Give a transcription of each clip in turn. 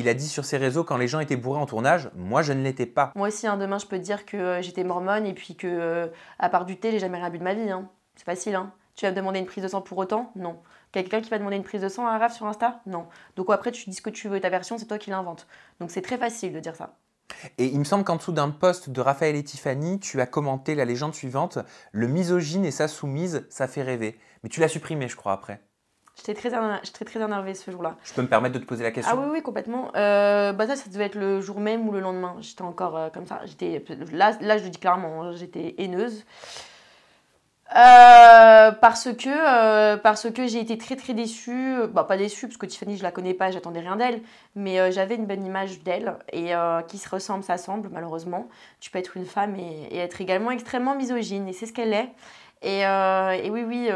Il a dit sur ses réseaux quand les gens étaient bourrés en tournage, moi je ne l'étais pas. Moi aussi, un hein, demain je peux te dire que euh, j'étais mormone et puis que, euh, à part du thé, j'ai jamais rien bu de ma vie. Hein. C'est facile. Hein. Tu vas me demander une prise de sang pour autant Non. Quelqu'un qui va demander une prise de sang à un raf sur Insta Non. Donc après, tu dis ce que tu veux, et ta version, c'est toi qui l'invente. Donc c'est très facile de dire ça. Et il me semble qu'en dessous d'un post de Raphaël et Tiffany, tu as commenté la légende suivante Le misogyne et sa soumise, ça fait rêver. Mais tu l'as supprimé, je crois, après. J'étais très, très énervée ce jour-là. Je peux me permettre de te poser la question Ah oui, oui, complètement. Euh, bah ça, ça devait être le jour même ou le lendemain. J'étais encore euh, comme ça. J'étais, là, là, je le dis clairement, hein, j'étais haineuse. Euh, parce que, parce que j'ai été très très déçue. Bah, pas déçue, parce que Tiffany, je la connais pas, j'attendais rien d'elle. Mais j'avais une bonne image d'elle. Et qui se ressemble, ça semble, malheureusement. Tu peux être une femme et, et être également extrêmement misogyne. Et c'est ce qu'elle est. Et, et oui, oui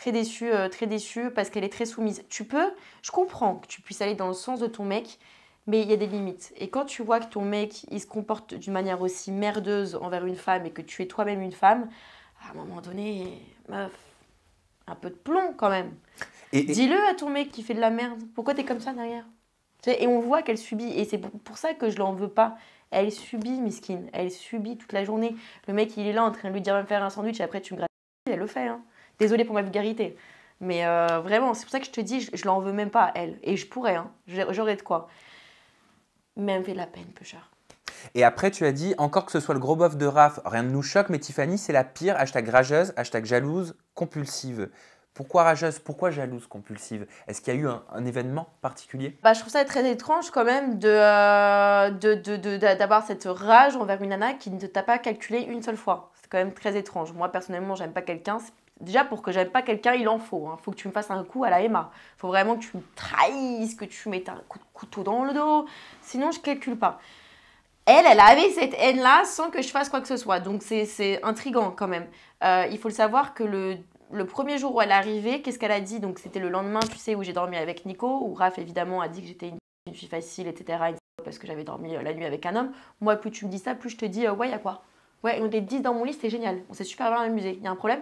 très déçue, euh, très déçue parce qu'elle est très soumise. Tu peux, je comprends que tu puisses aller dans le sens de ton mec, mais il y a des limites. Et quand tu vois que ton mec, il se comporte d'une manière aussi merdeuse envers une femme et que tu es toi-même une femme, à un moment donné, meuf, un peu de plomb quand même. Dis-le à ton mec qui fait de la merde. Pourquoi t'es comme ça derrière Et on voit qu'elle subit. Et c'est pour ça que je l'en veux pas. Elle subit, miskine. Elle subit toute la journée. Le mec, il est là en train de lui dire va me faire un sandwich et après tu me grattes. Elle le fait. Hein. Désolée pour ma vulgarité. Mais euh, vraiment, c'est pour ça que je te dis, je, l'en veux même pas à elle. Et je pourrais, hein, j'aurais de quoi. Mais elle me fait de la peine, peu cher. Et après, tu as dit, encore que ce soit le gros bof de Raph, rien ne nous choque, mais Tiffany, c'est la pire, hashtag rageuse, hashtag jalouse, compulsive. Pourquoi rageuse Pourquoi jalouse compulsive Est-ce qu'il y a eu un, événement particulier bah, Je trouve ça très étrange quand même d'avoir euh, de, de, de, cette rage envers une nana qui ne t'a pas calculé une seule fois. C'est quand même très étrange. Moi personnellement, j'aime pas quelqu'un, Déjà, pour que j'aime pas quelqu'un, il en faut. Il hein. faut que tu me fasses un coup à la Emma. faut vraiment que tu me trahisses, que tu mettes un coup de couteau dans le dos. Sinon, je calcule pas. Elle, elle avait cette haine-là sans que je fasse quoi que ce soit. Donc, c'est intrigant quand même. Euh, il faut le savoir que le, le premier jour où elle est arrivée, qu'est-ce qu'elle a dit Donc, c'était le lendemain, tu sais, où j'ai dormi avec Nico, où Raph, évidemment, a dit que j'étais une, fille facile, etc. Parce que j'avais dormi euh, la nuit avec un homme. Moi, plus tu me dis ça, plus je te dis, euh, ouais, ouais, y a quoi Ouais, on était 10 dans mon lit, c'est génial. On s'est super bien amusé. Y a un problème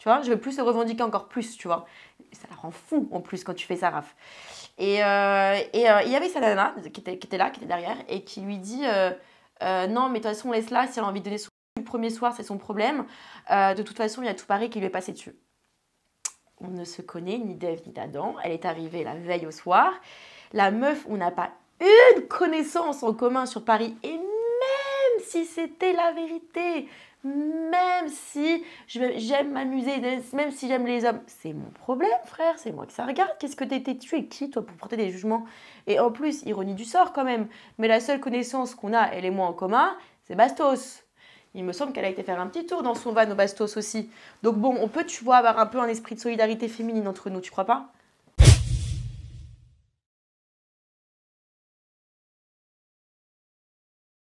tu vois, je vais plus se revendiquer encore plus, tu vois. Ça la rend fou en plus quand tu fais ça, Raph. Et, euh, euh, il y avait sa nana qui était, qui était, là, qui était derrière, et qui lui dit euh, Non, mais de toute façon, laisse-la, si elle a envie de donner son premier soir, c'est son problème. de toute façon, il y a tout Paris qui lui est passé dessus. On ne se connaît ni d'Ève ni d'Adam. Elle est arrivée la veille au soir. La meuf, on n'a pas une connaissance en commun sur Paris et si c'était la vérité, même si j'aime m'amuser, même si j'aime les hommes, c'est mon problème, frère, c'est moi qui ça regarde. Qu'est-ce que t'étais Tu et qui, toi, pour porter des jugements Et en plus, ironie du sort quand même, mais la seule connaissance qu'on a, elle et moi en commun, c'est Bastos. Il me semble qu'elle a été faire un petit tour dans son van au Bastos aussi. Donc bon, on peut, tu vois, avoir un peu un esprit de solidarité féminine entre nous, tu crois pas